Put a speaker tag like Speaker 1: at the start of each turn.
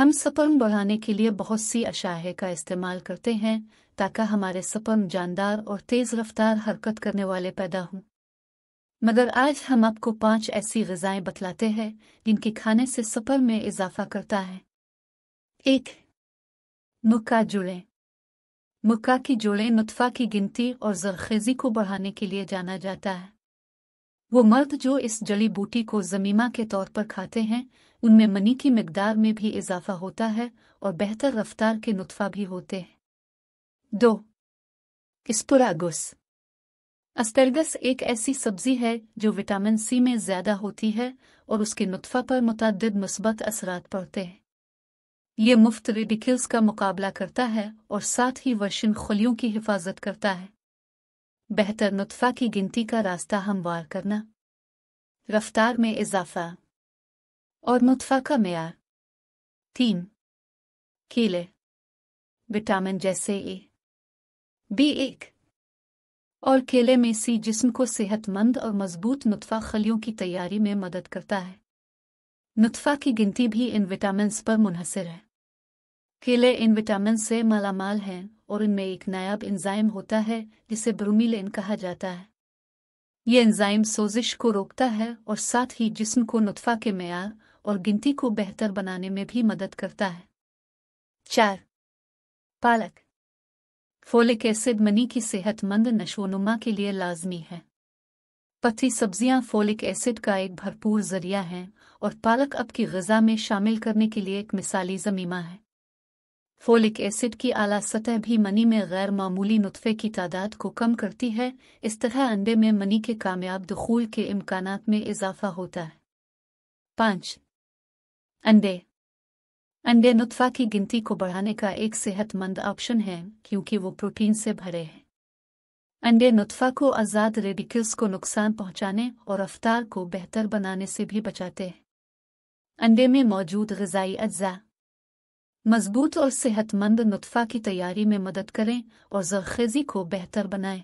Speaker 1: हम सपर्म बढ़ाने के लिए बहुत सी अशाहे का इस्तेमाल करते हैं ताकि हमारे सपर्म जानदार और तेज़ रफ्तार हरकत करने वाले पैदा हों मगर आज हम आपको पांच ऐसी गजाएं बतलाते हैं जिनके खाने से सपर में इजाफा करता है एक मुक्का जुड़े मुक्का की जुड़े नुतफा की गिनती और जरखेजी को बढ़ाने के लिए जाना जाता है वो मर्द जो इस जड़ी बूटी को जमीमा के तौर पर खाते हैं उनमें मनी की मकदार में भी इजाफा होता है और बेहतर रफ्तार के नुतफा भी होते हैं दो स्पुरागुस अस्तरगस एक ऐसी सब्जी है जो विटामिन सी में ज्यादा होती है और उसके नुतफा पर मुतद मस्बत असरात पड़ते हैं ये मुफ्त रेडिकल्स का मुकाबला करता है और साथ ही वर्षिन खलियों की हिफाजत करता है बेहतर नुतफा की गिनती का रास्ता हमवार करना रफ्तार में इजाफा और नुतफा का मैार थीम केले विटामिन जैसे ए बी एक और केले में सी जिस्म को सेहतमंद और मजबूत नुतफा खलियों की तैयारी में मदद करता है नुतफा की गिनती भी इन विटामिन पर मुनहसर है केले इन विटामिन से मालामाल हैं और इनमें एक नायाब एंजाइम होता है जिसे ब्रोमीलेन कहा जाता है ये एंजाइम सोजिश को रोकता है और साथ ही जिस्म को नुतफा के मैार और गिनती को बेहतर बनाने में भी मदद करता है चार पालक फोलिक एसिड मनी की सेहतमंद नशोनुमा के लिए लाजमी है पत्ती सब्जियां फोलिक एसिड का एक भरपूर जरिया है और पालक अब की गजा में शामिल करने के लिए एक मिसाली जमीमा है फोलिक एसिड की आला सतह भी मनी में गैर मामूली नुतफे की तादाद को कम करती है इस तरह अंडे में मनी के कामयाब दखूल के इम्कान में इजाफा होता है पांच अंडे अंडे नुतफा की गिनती को बढ़ाने का एक सेहतमंद ऑप्शन है क्योंकि वो प्रोटीन से भरे हैं अंडे नुतफा को आज़ाद रेडिकल्स को नुकसान पहुंचाने और रफ्तार को बेहतर बनाने से भी बचाते हैं अंडे में मौजूद गजाई अज्जा मजबूत और सेहतमंद नुतफ़ा की तैयारी में मदद करें और जरखेज़ी को बेहतर बनाएं